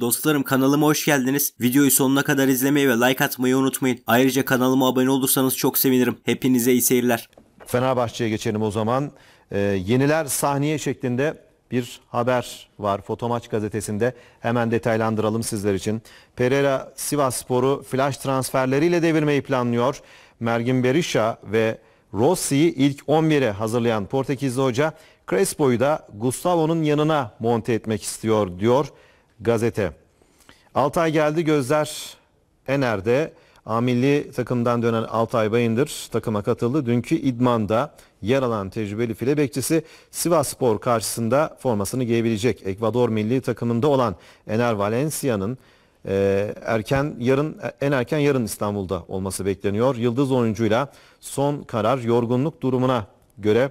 Dostlarım kanalıma hoş geldiniz. Videoyu sonuna kadar izlemeyi ve like atmayı unutmayın. Ayrıca kanalıma abone olursanız çok sevinirim. Hepinize iyi seyirler. Fenerbahçe'ye geçelim o zaman. Ee, yeniler sahneye şeklinde bir haber var Fotomaç gazetesinde. Hemen detaylandıralım sizler için. Pereira Sivasspor'u flash transferleriyle devirmeyi planlıyor. Mergin Berisha ve Rossi'yi ilk 11'e hazırlayan Portekizli hoca Crespo'yu da Gustavo'nun yanına monte etmek istiyor diyor. Gazete. Altay geldi gözler Ener'de. Amilli takımdan dönen Altay Bayındır takıma katıldı. Dünkü idmanda yer alan tecrübeli file bekçisi Sivas Spor karşısında formasını giyebilecek. Ekvador milli takımında olan Ener Valencia'nın e, erken yarın e, en erken yarın İstanbul'da olması bekleniyor. Yıldız oyuncuyla son karar yorgunluk durumuna göre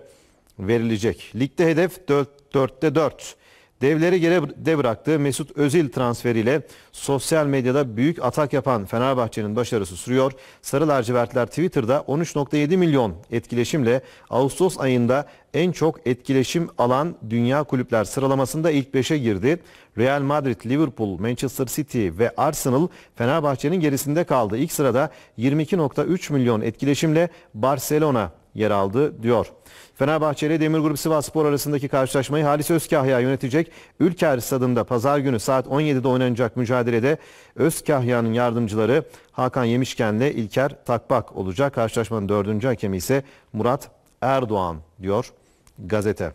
verilecek. Ligde hedef 4, 4'te 4. Devleri geri bıraktığı Mesut Özil transferiyle sosyal medyada büyük atak yapan Fenerbahçe'nin başarısı sürüyor. Sarı lacivertler Twitter'da 13.7 milyon etkileşimle Ağustos ayında en çok etkileşim alan dünya kulüpler sıralamasında ilk 5'e girdi. Real Madrid, Liverpool, Manchester City ve Arsenal Fenerbahçe'nin gerisinde kaldı. İlk sırada 22.3 milyon etkileşimle Barcelona yer aldı diyor. Fenerbahçe ile Demir Grup Sivas Spor arasındaki karşılaşmayı Halis Özkahya yönetecek. Ülker Stadında pazar günü saat 17'de oynanacak mücadelede Özkahya'nın yardımcıları Hakan Yemişken ile İlker Takbak olacak. Karşılaşmanın dördüncü hakemi ise Murat Erdoğan diyor gazete.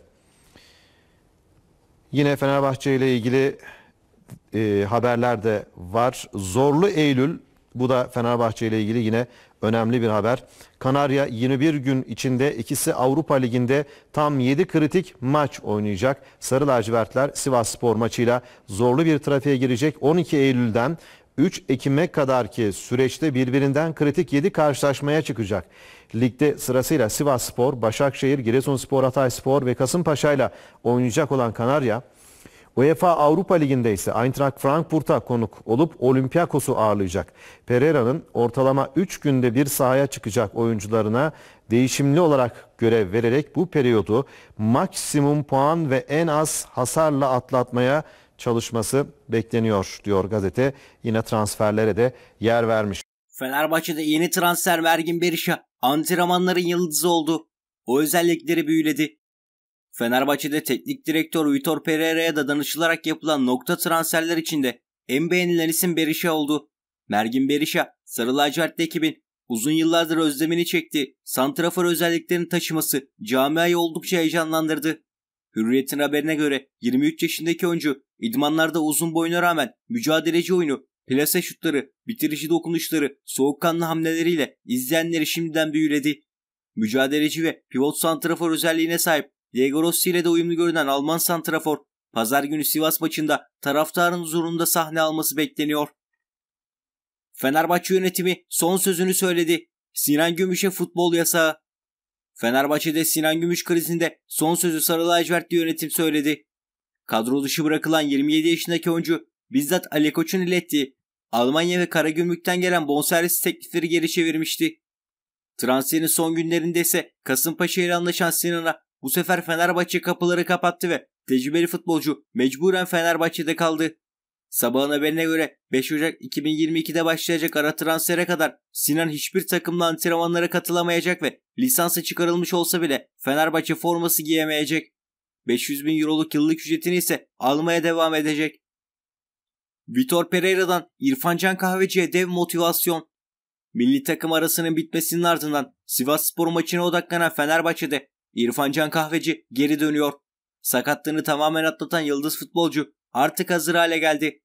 Yine Fenerbahçe ile ilgili e, haberler de var. Zorlu Eylül bu da Fenerbahçe ile ilgili yine önemli bir haber. Kanarya 21 gün içinde ikisi Avrupa Ligi'nde tam 7 kritik maç oynayacak. Sarı lacivertler Sivas Spor maçıyla zorlu bir trafiğe girecek. 12 Eylül'den 3 Ekim'e kadar ki süreçte birbirinden kritik 7 karşılaşmaya çıkacak. Ligde sırasıyla Sivas Spor, Başakşehir, Giresunspor, Hatay Spor ve Kasımpaşa ile oynayacak olan Kanarya UEFA Avrupa Ligi'nde ise Eintracht Frankfurt'a konuk olup Olympiakos'u ağırlayacak. Pereira'nın ortalama 3 günde bir sahaya çıkacak oyuncularına değişimli olarak görev vererek bu periyodu maksimum puan ve en az hasarla atlatmaya çalışması bekleniyor diyor gazete. Yine transferlere de yer vermiş. Fenerbahçe'de yeni transfer Vergin Berişa antrenmanların yıldızı oldu. O özellikleri büyüledi. Fenerbahçe'de teknik direktör Vitor Pereira'ya da danışılarak yapılan nokta transferler içinde en beğenilen isim Berisha oldu. Mergin Berisha, Sarı Lacivertli ekibin uzun yıllardır özlemini çekti. Santrafor özelliklerini taşıması camiayı oldukça heyecanlandırdı. Hürriyet'in haberine göre 23 yaşındaki oyuncu idmanlarda uzun boyuna rağmen mücadeleci oyunu, plase şutları, bitirici dokunuşları, soğukkanlı hamleleriyle izleyenleri şimdiden büyüledi. Mücadeleci ve pivot santrafor özelliğine sahip Diego Rossi ile de uyumlu görünen Alman Santrafor, pazar günü Sivas maçında taraftarın huzurunda sahne alması bekleniyor. Fenerbahçe yönetimi son sözünü söyledi. Sinan Gümüş'e futbol yasağı. Fenerbahçe'de Sinan Gümüş krizinde son sözü Sarı Lacivertli yönetim söyledi. Kadro dışı bırakılan 27 yaşındaki oyuncu bizzat Ali Koç'un ilettiği Almanya ve Karagümrük'ten gelen bonservis teklifleri geri çevirmişti. Transferin son günlerinde ise Kasımpaşa ile anlaşan Sinan'a bu sefer Fenerbahçe kapıları kapattı ve tecrübeli futbolcu mecburen Fenerbahçe'de kaldı. Sabahın haberine göre 5 Ocak 2022'de başlayacak ara transfere kadar Sinan hiçbir takımla antrenmanlara katılamayacak ve lisansa çıkarılmış olsa bile Fenerbahçe forması giyemeyecek. 500 bin euroluk yıllık ücretini ise almaya devam edecek. Vitor Pereira'dan İrfan Can Kahveci'ye dev motivasyon. Milli takım arasının bitmesinin ardından Sivas Spor maçına odaklanan Fenerbahçe'de İrfan Can Kahveci geri dönüyor. Sakatlığını tamamen atlatan yıldız futbolcu artık hazır hale geldi.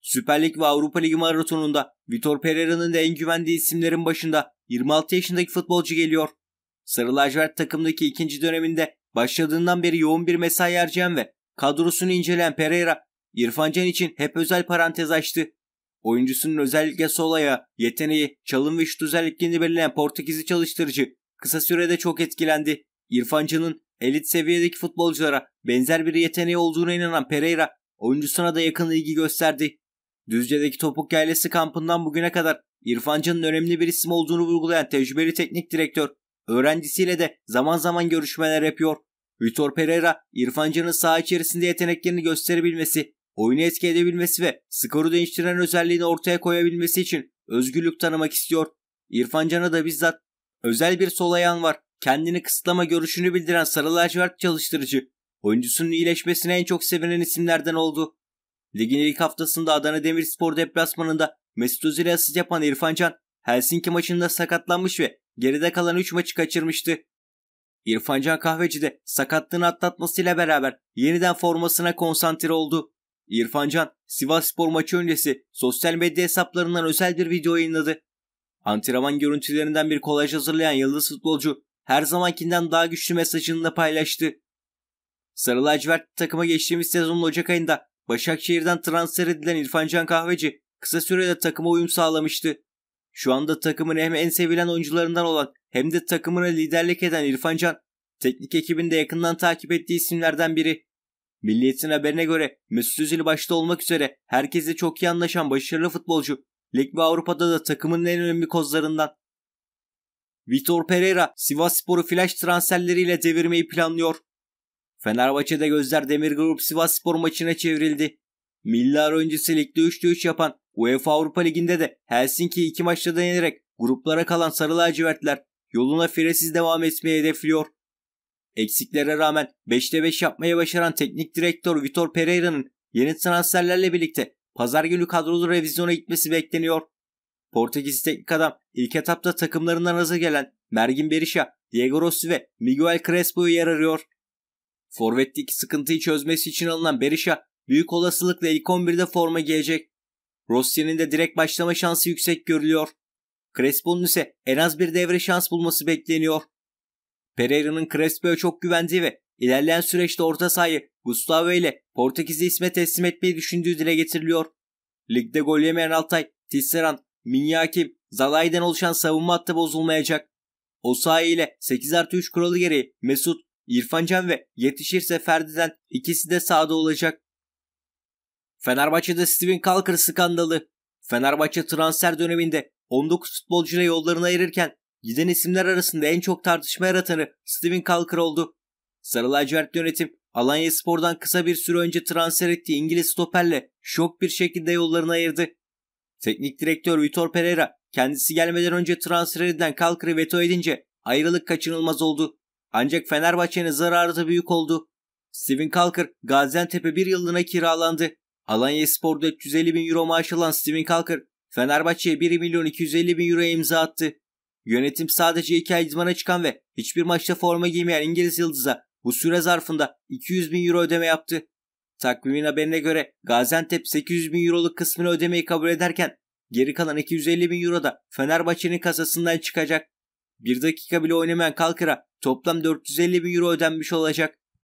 Süper Lig ve Avrupa Ligi maratonunda Vitor Pereira'nın da en güvendiği isimlerin başında 26 yaşındaki futbolcu geliyor. Sarı lacivert takımdaki ikinci döneminde başladığından beri yoğun bir mesai harcayan ve kadrosunu inceleyen Pereira, İrfan Can için hep özel parantez açtı. Oyuncusunun özellikle sol ayağı, yeteneği, çalım ve şut özelliklerini belirleyen Portekizli çalıştırıcı, kısa sürede çok etkilendi. İrfancan'ın elit seviyedeki futbolculara benzer bir yeteneği olduğuna inanan Pereira oyuncusuna da yakın ilgi gösterdi. Düzce'deki topuk yaylası kampından bugüne kadar İrfancan'ın önemli bir isim olduğunu vurgulayan tecrübeli teknik direktör öğrencisiyle de zaman zaman görüşmeler yapıyor. Vitor Pereira İrfancan'ın saha içerisinde yeteneklerini gösterebilmesi, oyunu etki edebilmesi ve skoru değiştiren özelliğini ortaya koyabilmesi için özgürlük tanımak istiyor. İrfancan'a da bizzat Özel bir sol ayağın var. Kendini kısıtlama görüşünü bildiren sarı lacivert çalıştırıcı. Oyuncusunun iyileşmesine en çok sevinen isimlerden oldu. Ligin ilk haftasında Adana Demirspor deplasmanında Mesut Özil'e asist yapan İrfan Can, Helsinki maçında sakatlanmış ve geride kalan 3 maçı kaçırmıştı. İrfan Can Kahveci de sakatlığını atlatmasıyla beraber yeniden formasına konsantre oldu. İrfan Can, Sivas Spor maçı öncesi sosyal medya hesaplarından özel bir video yayınladı. Antrenman görüntülerinden bir kolaj hazırlayan yıldız futbolcu her zamankinden daha güçlü mesajını da paylaştı. Sarı lacivert takıma geçtiğimiz sezonun Ocak ayında Başakşehir'den transfer edilen İrfancan Kahveci kısa sürede takıma uyum sağlamıştı. Şu anda takımın hem en sevilen oyuncularından olan hem de takımına liderlik eden İrfancan, teknik ekibinde yakından takip ettiği isimlerden biri. Milliyetin haberine göre Mesut Özil başta olmak üzere herkesle çok iyi anlaşan başarılı futbolcu Lig ve Avrupa'da da takımın en önemli kozlarından. Vitor Pereira Sivasspor'u flash transferleriyle devirmeyi planlıyor. Fenerbahçe'de gözler Demir Grup Sivasspor maçına çevrildi. Miller öncesi ligde 3'te 3 yapan UEFA Avrupa Ligi'nde de Helsinki iki maçta da gruplara kalan sarı lacivertler yoluna firesiz devam etmeyi hedefliyor. Eksiklere rağmen 5'te 5 yapmaya başaran teknik direktör Vitor Pereira'nın yeni transferlerle birlikte Pazar günü kadrolu revizyona gitmesi bekleniyor. Portekiz teknik adam ilk etapta takımlarından aza gelen Mergin Berisha, Diego Rossi ve Miguel Crespo'yu yer arıyor. Forvet'teki sıkıntıyı çözmesi için alınan Berisha büyük olasılıkla ilk 11'de forma gelecek. Rossi'nin de direkt başlama şansı yüksek görülüyor. Crespo'nun ise en az bir devre şans bulması bekleniyor. Pereira'nın Crespo'ya çok güvendiği ve İlerleyen süreçte orta sahayı Gustavo ile Portekiz'e isme teslim etmeyi düşündüğü dile getiriliyor. Ligde gol yemeyen Altay, Tisseran, Minyakim, Zalay'den oluşan savunma hattı bozulmayacak. Osayi ile 8 artı 3 kuralı gereği Mesut, İrfancan ve yetişirse Ferdi'den ikisi de sahada olacak. Fenerbahçe'de Steven Kalkır skandalı. Fenerbahçe transfer döneminde 19 futbolcuyla yollarını ayırırken giden isimler arasında en çok tartışma yaratanı Steven Kalkır oldu. Sarı lacivert yönetim Alanya Spor'dan kısa bir süre önce transfer ettiği İngiliz stoperle şok bir şekilde yollarını ayırdı. Teknik direktör Vitor Pereira kendisi gelmeden önce transfer edilen Kalkır'ı veto edince ayrılık kaçınılmaz oldu. Ancak Fenerbahçe'nin zararı da büyük oldu. Steven Kalkır Gaziantep'e bir yıllığına kiralandı. Alanya Spor'da 350 bin euro maaş alan Steven Kalkır Fenerbahçe'ye 1 milyon 250 bin euroya imza attı. Yönetim sadece iki ay idmana çıkan ve hiçbir maçta forma giymeyen İngiliz Yıldız'a bu süre zarfında 200 bin euro ödeme yaptı. Takvimin haberine göre Gaziantep 800 bin euroluk kısmını ödemeyi kabul ederken geri kalan 250 bin euro da Fenerbahçe'nin kasasından çıkacak. Bir dakika bile oynamayan Kalkır'a toplam 450 bin euro ödenmiş olacak.